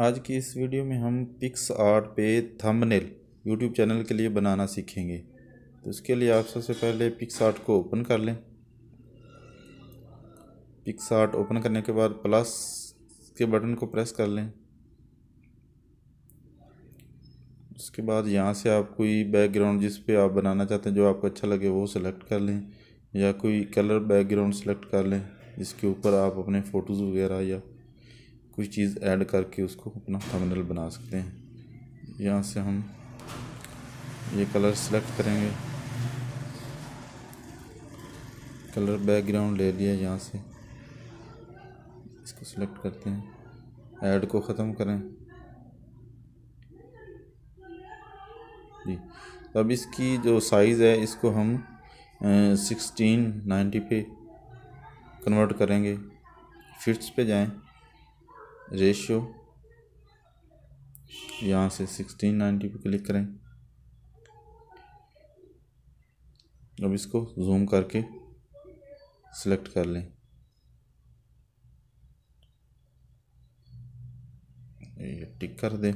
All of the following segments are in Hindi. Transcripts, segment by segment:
आज की इस वीडियो में हम पिक्स आर्ट पे थंबनेल यूट्यूब चैनल के लिए बनाना सीखेंगे तो इसके लिए आप सबसे पहले पिक्स आर्ट को ओपन कर लें पिक्स आर्ट ओपन करने के बाद प्लस के बटन को प्रेस कर लें उसके बाद यहाँ से आप कोई बैकग्राउंड जिस पे आप बनाना चाहते हैं जो आपको अच्छा लगे वो सिलेक्ट कर लें या कोई कलर बैकग्राउंड सेलेक्ट कर लें जिसके ऊपर आप अपने फ़ोटोज़ वगैरह या कुछ चीज़ ऐड करके उसको अपना थंबनेल बना सकते हैं यहाँ से हम ये कलर सेलेक्ट करेंगे कलर बैकग्राउंड ले लिया यहाँ से इसको सिलेक्ट करते हैं ऐड को ख़त्म करें जी अब इसकी जो साइज़ है इसको हम सिक्सटीन नाइन्टी पे कन्वर्ट करेंगे फिफ्थ पे जाएं रेशियो यहाँ से सिक्सटीन नाइन्टी पर क्लिक करें अब इसको जूम करके सेलेक्ट कर लें ये टिक कर दें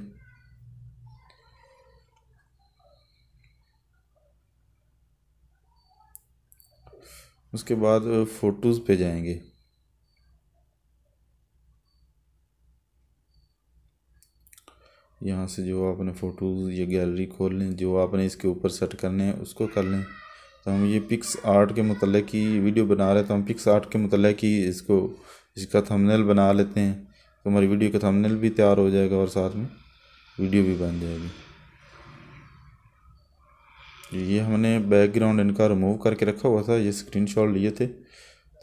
उसके बाद फ़ोटोज़ पे जाएंगे यहाँ से जो आपने फ़ोटोज़ या गैलरी खोल लें जो आपने इसके ऊपर सेट करने हैं उसको कर लें तो हम ये पिक्स आर्ट के मतलब की वीडियो बना रहे हैं तो हम पिक्स आर्ट के मतलब की इसको इसका थंबनेल बना लेते हैं तो हमारी वीडियो का थंबनेल भी तैयार हो जाएगा और साथ में वीडियो भी बन जाएगी ये हमने बैकग्राउंड इनका रिमूव करके रखा हुआ था ये स्क्रीन लिए थे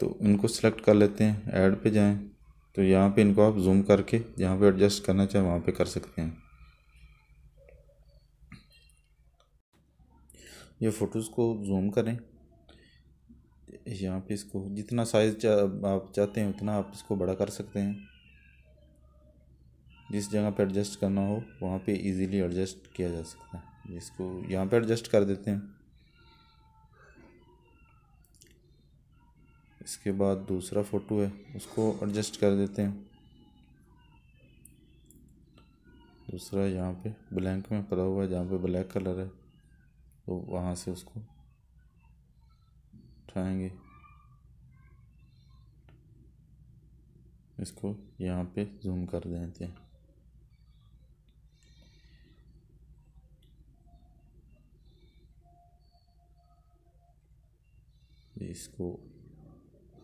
तो इनको सेलेक्ट कर लेते हैं ऐड पे जाएं तो यहाँ पे इनको आप जूम करके जहाँ पे एडजस्ट करना चाहें वहाँ पे कर सकते हैं ये फ़ोटोज़ को जूम करें यहाँ पे इसको जितना साइज़ चा, आप चाहते हैं उतना आप इसको बड़ा कर सकते हैं जिस जगह पे एडजस्ट करना हो वहाँ पे इजीली एडजस्ट किया जा सकता है इसको यहाँ पे एडजस्ट कर देते हैं इसके बाद दूसरा फ़ोटो है उसको एडजस्ट कर देते हैं दूसरा यहाँ पे ब्लैंक में पड़ा हुआ है जहाँ पे ब्लैक कलर है तो वहाँ से उसको उठाएंगे इसको यहाँ पे जूम कर देते हैं इसको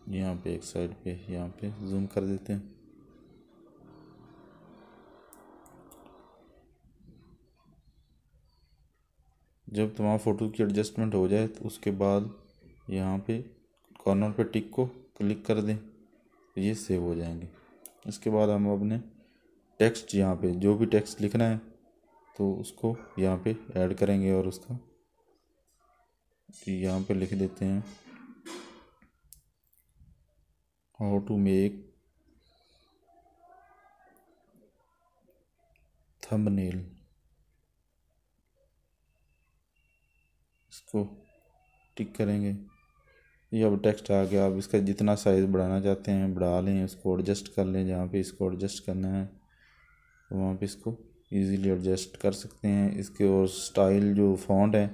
यहाँ पे एक साइड पे यहाँ पे जूम कर देते हैं जब तमाम फ़ोटो की एडजस्टमेंट हो जाए तो उसके बाद यहाँ पे कॉर्नर पे टिक को क्लिक कर दें तो ये सेव हो जाएंगे इसके बाद हम अपने टेक्स्ट यहाँ पे जो भी टेक्स्ट लिखना है तो उसको यहाँ पे ऐड करेंगे और उसका यहाँ पे लिख देते हैं हाउ टू मेक थंबनेल इसको तो टिक करेंगे ये अब टेक्स्ट आ गया अब इसका जितना साइज़ बढ़ाना चाहते हैं बढ़ा लें उसको एडजस्ट कर लें जहाँ पे इसको एडजस्ट करना है तो वहाँ पे इसको इजीली एडजस्ट कर सकते हैं इसके और स्टाइल जो फॉन्ट है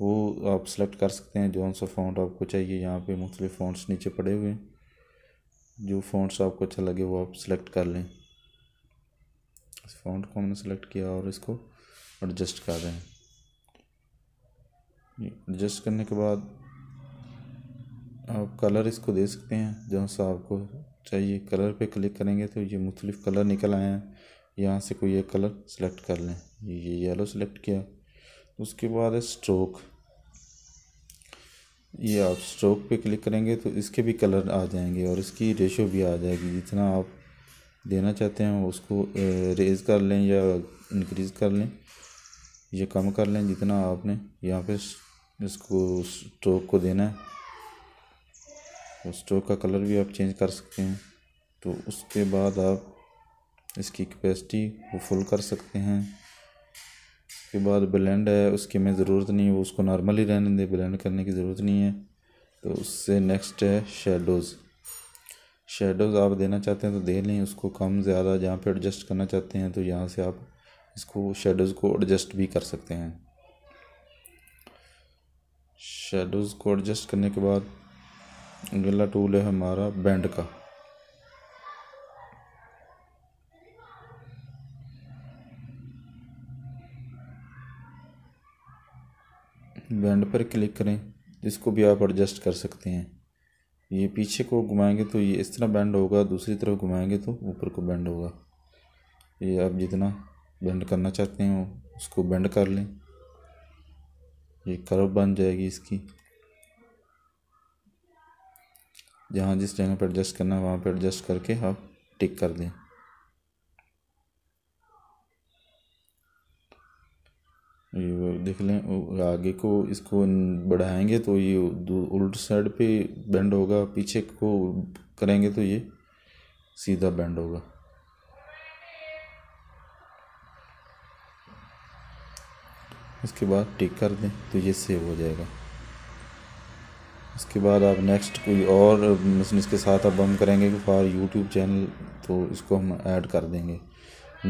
वो आप सेलेक्ट कर सकते हैं जौन सा फॉन्ट आपको चाहिए यहाँ पे मुख्तलि फॉन्ट्स नीचे पड़े हुए हैं जो फॉन्ट्स आपको अच्छा लगे वो आप सेलेक्ट कर लें इस फॉन्ट को हमने सेलेक्ट किया और इसको एडजस्ट कर रहे हैं एडजस्ट करने के बाद आप कलर इसको दे सकते हैं जहाँ सा आपको चाहिए कलर पे क्लिक करेंगे तो ये मुख्तलिफ कलर निकल आए हैं यहाँ से कोई एक कलर सेलेक्ट कर लें ये येलो सेलेक्ट किया उसके बाद है स्ट्रोक ये आप स्ट्रोक पे क्लिक करेंगे तो इसके भी कलर आ जाएंगे और इसकी रेशो भी आ जाएगी जितना आप देना चाहते हैं उसको रेज़ कर लें या इनक्रीज कर लें या कम कर लें जितना आपने यहाँ पे इसको स्टोक को देना है तो स्ट्रोक का कलर भी आप चेंज कर सकते हैं तो उसके बाद आप इसकी कैपेसिटी वो फुल कर सकते हैं उसके बाद ब्लेंड है उसकी हमें ज़रूरत नहीं है वो उसको नॉर्मल ही रहने दें ब्लेंड करने की ज़रूरत नहीं है तो उससे नेक्स्ट है शेडोज़ शेडोज़ आप देना चाहते हैं तो दे लें उसको कम ज़्यादा जहाँ पे एडजस्ट करना चाहते हैं तो यहाँ से आप इसको शेडोज़ को एडजस्ट भी कर सकते हैं शेडोज़ को एडजस्ट करने के बाद अगला टूल है हमारा बैंड का बैंड पर क्लिक करें इसको भी आप एडजस्ट कर सकते हैं ये पीछे को घुमाएंगे तो ये इस तरह बैंड होगा दूसरी तरफ घुमाएंगे तो ऊपर को बैंड होगा ये आप जितना बैंड करना चाहते हैं उसको बैंड कर लें ये कर्व बन जाएगी इसकी जहाँ जिस जगह पर एडजस्ट करना है वहाँ पर एडजस्ट करके आप टिक कर दें ये देख लें आगे को इसको बढ़ाएंगे तो ये उल्ट साइड पे बेंड होगा पीछे को करेंगे तो ये सीधा बेंड होगा उसके बाद टिक कर दें तो ये सेव हो जाएगा उसके बाद आप नेक्स्ट कोई और इसके साथ आप हम करेंगे कि फॉर यूट्यूब चैनल तो इसको हम ऐड कर देंगे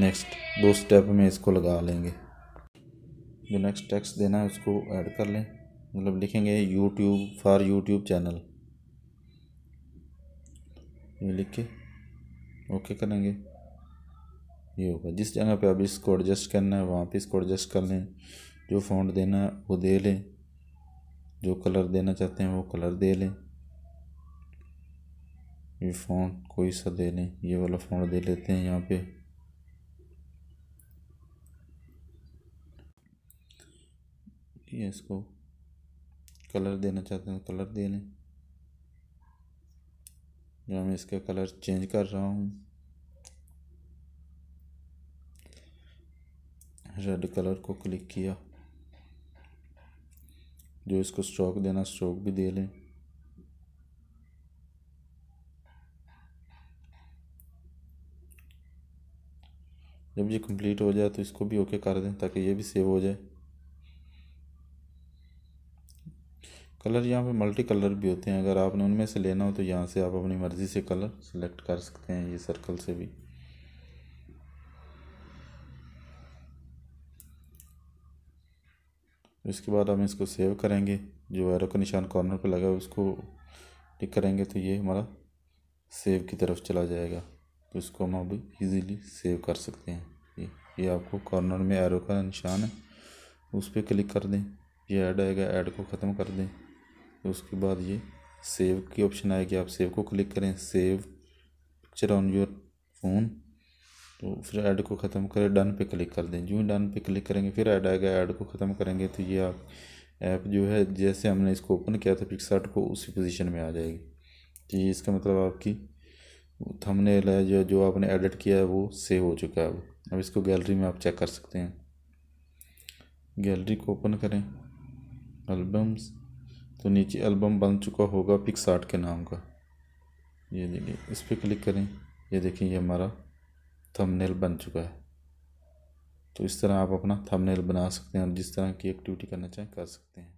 नेक्स्ट दो स्टेप में इसको लगा लेंगे जो नेक्स्ट टेक्स्ट देना है उसको ऐड कर लें मतलब लिखेंगे यूट्यूब फॉर यूट्यूब चैनल ये लिख के ओके करेंगे ये होगा जिस जगह पे अब इसको एडजस्ट करना है वहाँ पे इसको एडजस्ट कर लें जो फ़ॉन्ट देना है वो दे लें जो कलर देना चाहते हैं वो कलर दे लें ये फ़ॉन्ट कोई सा दे लें ये वाला फ़ॉन्ट दे लेते हैं यहाँ पे ये इसको कलर देना चाहते हैं कलर तो दे लें जो मैं इसका कलर चेंज कर रहा हूँ रेड कलर को क्लिक किया जो इसको स्ट्रोक देना स्ट्रोक भी दे लें जब ये कंप्लीट हो जाए तो इसको भी ओके कर दें ताकि ये भी सेव हो जाए कलर यहाँ पे मल्टी कलर भी होते हैं अगर आपने उनमें से लेना हो तो यहाँ से आप अपनी मर्ज़ी से कलर सेलेक्ट कर सकते हैं ये सर्कल से भी इसके बाद हम इसको सेव करेंगे जो एरो का निशान कॉर्नर पे लगा है उसको टिक करेंगे तो ये हमारा सेव की तरफ चला जाएगा तो इसको हम अब इजीली सेव कर सकते हैं ये ये आपको कॉर्नर में एरो का निशान है उस पर क्लिक कर दें ये ऐड आएगा ऐड को ख़त्म कर दें तो उसके बाद ये सेव की ऑप्शन आएगी आप सेव को क्लिक करें save picture on your phone तो फिर ऐड को ख़त्म करें डन पे क्लिक कर दें जो ही डन पे क्लिक करेंगे फिर ऐड आएगा ऐड को ख़त्म करेंगे तो ये आप ऐप जो है जैसे हमने इसको ओपन किया था पिक्सार्ट को उसी पोजीशन में आ जाएगी तो ये इसका मतलब आपकी थमने है जो जो आपने एडिट किया है वो सेव हो चुका है अब इसको गैलरी में आप चेक कर सकते हैं गैलरी को ओपन करें एल्बम्स तो नीचे एल्बम बन चुका होगा पिक्सार्ट के नाम का ये देखिए इस पर क्लिक करें ये देखिए ये हमारा थंबनेल बन चुका है तो इस तरह आप अपना थंबनेल बना सकते हैं और जिस तरह की एक्टिविटी करना चाहें कर सकते हैं